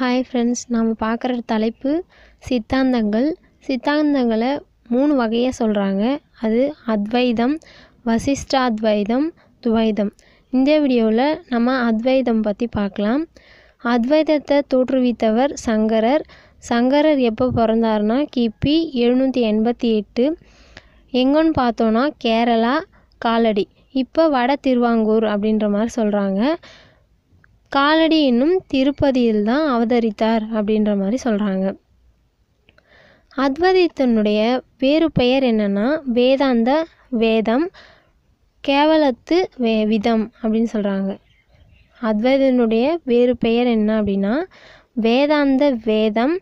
hi friends நாம் பார்க்குற தலைப்பு சித்தாந்தங்கள் சித்தாந்தங்களை மூணு வகையாக சொல்கிறாங்க அது அத்வைதம் வசிஷ்டாத்வைதம் துவைதம் இந்த வீடியோவில் நம்ம அத்வைதம் பற்றி பார்க்கலாம் அத்வைதத்தை தோற்றுவித்தவர் சங்கரர் சங்கரர் எப்போ பிறந்தார்னா கிபி எழுநூற்றி எண்பத்தி எட்டு எங்கன்னு பார்த்தோன்னா கேரளா காலடி இப்போ வட திருவாங்கூர் அப்படின்ற மாதிரி சொல்கிறாங்க காலடி இன்னும் திருப்பதியில் தான் அவதரித்தார் அப்படின்ற மாதிரி சொல்கிறாங்க அத்வதித்தனுடைய வேறு பெயர் என்னென்னா வேதாந்த வேதம் கேவலத்து வே விதம் அப்படின்னு சொல்கிறாங்க அத்வைதனுடைய வேறு பெயர் என்ன அப்படின்னா வேதாந்த வேதம்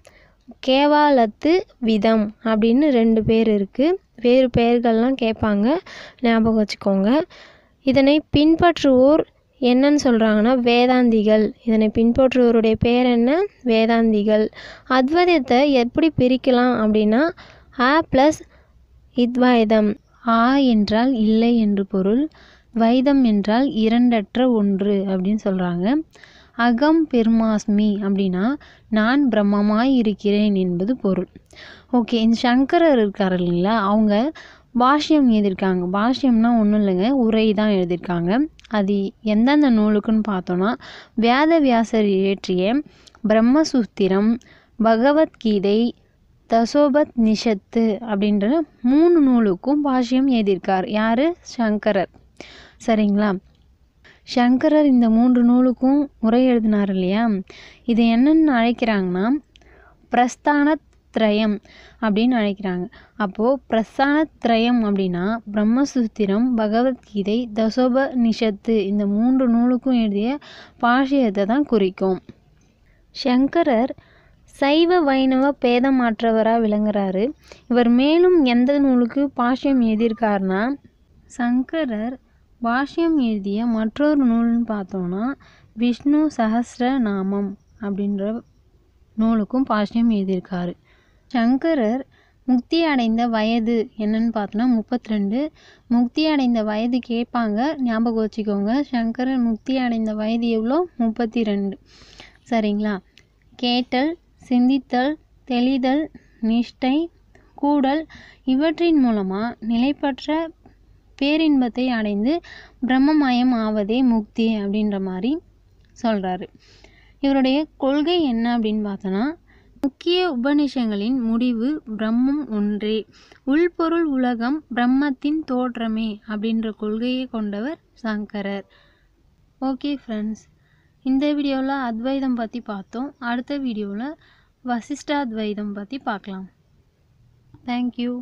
கேவாலத்து விதம் அப்படின்னு ரெண்டு பேர் இருக்குது வேறு பெயர்கள்லாம் கேட்பாங்க ஞாபகம் வச்சுக்கோங்க இதனை பின்பற்றுவோர் என்னன்னு சொல்கிறாங்கன்னா வேதாந்திகள் இதனை பின்பற்றுவருடைய பேர் என்ன வேதாந்திகள் அத்வைதத்தை எப்படி பிரிக்கலாம் அப்படின்னா அ ப்ளஸ் இத்வைதம் ஆ என்றால் இல்லை என்று பொருள் வைதம் என்றால் இரண்டற்ற ஒன்று அப்படின்னு சொல்கிறாங்க அகம் பெருமாஸ்மி அப்படின்னா நான் பிரம்மமாய் இருக்கிறேன் என்பது பொருள் ஓகே இந்த சங்கரர் இருக்கார் இல்லைங்களா அவங்க பாஷ்யம் எழுதியிருக்காங்க பாஷ்யம்னா ஒன்றும் இல்லைங்க உரை தான் எழுதியிருக்காங்க அது எந்தெந்த நூலுக்குன்னு பார்த்தோன்னா வியாசர் இயற்றிய பிரம்மசூத்திரம் பகவத்கீதை தசோபத் நிஷத்து அப்படின்ற மூணு நூலுக்கும் பாஷ்யம் எழுதியிருக்கார் யார் சங்கரர் சரிங்களா சங்கரர் இந்த மூன்று நூலுக்கும் உரை எழுதினார் இல்லையா இது என்னென்னு அழைக்கிறாங்கன்னா பிரஸ்தான திரயம் அப்படின்னு நினைக்கிறாங்க அப்போது பிரசான திரயம் அப்படின்னா பிரம்மசூத்திரம் பகவத்கீதை நிஷத்து இந்த மூன்று நூலுக்கும் எழுதிய பாஷியத்தை தான் குறிக்கும் சங்கரர் சைவ வைணவ பேதமாற்றவராக விளங்குறாரு இவர் மேலும் எந்த நூலுக்கு பாஷ்யம் எழுதியிருக்காருனா சங்கரர் பாஷ்யம் எழுதிய மற்றொரு நூல்னு பார்த்தோன்னா விஷ்ணு சஹசிர நாமம் அப்படின்ற நூலுக்கும் பாஷ்யம் எழுதியிருக்காரு சங்கரர் முக்தி அடைந்த வயது என்னன்னு பார்த்தோன்னா முப்பத்தி ரெண்டு முக்தி அடைந்த வயது கேட்பாங்க ஞாபகம் வச்சுக்கோங்க சங்கரர் முக்தி அடைந்த வயது எவ்வளோ முப்பத்தி ரெண்டு சரிங்களா கேட்டல் சிந்தித்தல் தெளிதல் நிஷ்டை கூடல் இவற்றின் மூலமாக நிலைப்பற்ற பேரின்பத்தை அடைந்து பிரம்மமயம் ஆவதே முக்தி அப்படின்ற மாதிரி சொல்கிறாரு இவருடைய கொள்கை என்ன அப்படின்னு பார்த்தோன்னா முக்கிய உபநிஷங்களின் முடிவு பிரம்மம் ஒன்றே உள்பொருள் உலகம் பிரம்மத்தின் தோற்றமே அப்படின்ற கொள்கையை கொண்டவர் சங்கரர் ஓகே ஃப்ரெண்ட்ஸ் இந்த வீடியோவில் அத்வைதம் பற்றி பார்த்தோம் அடுத்த வீடியோவில் வசிஷ்டாத்வைதம் பற்றி பார்க்கலாம் தேங்க்யூ